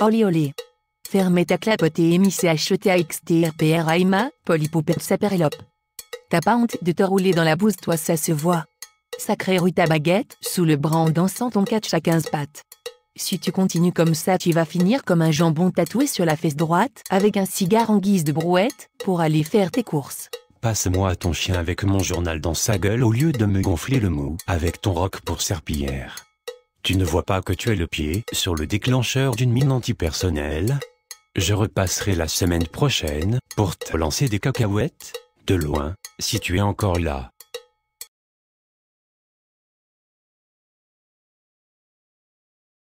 Olé olé. Fermez ta clapote et émisse HTAXTRPRAIMA, e polypoupette saperlope. T'as pas honte de te rouler dans la bouse, toi ça se voit. Sacré rue ta baguette, sous le bras en dansant ton catch à 15 pattes. Si tu continues comme ça, tu vas finir comme un jambon tatoué sur la fesse droite, avec un cigare en guise de brouette, pour aller faire tes courses. Passe-moi ton chien avec mon journal dans sa gueule au lieu de me gonfler le mou avec ton roc pour serpillière. Tu ne vois pas que tu es le pied sur le déclencheur d'une mine antipersonnelle Je repasserai la semaine prochaine pour te lancer des cacahuètes, de loin, si tu es encore là.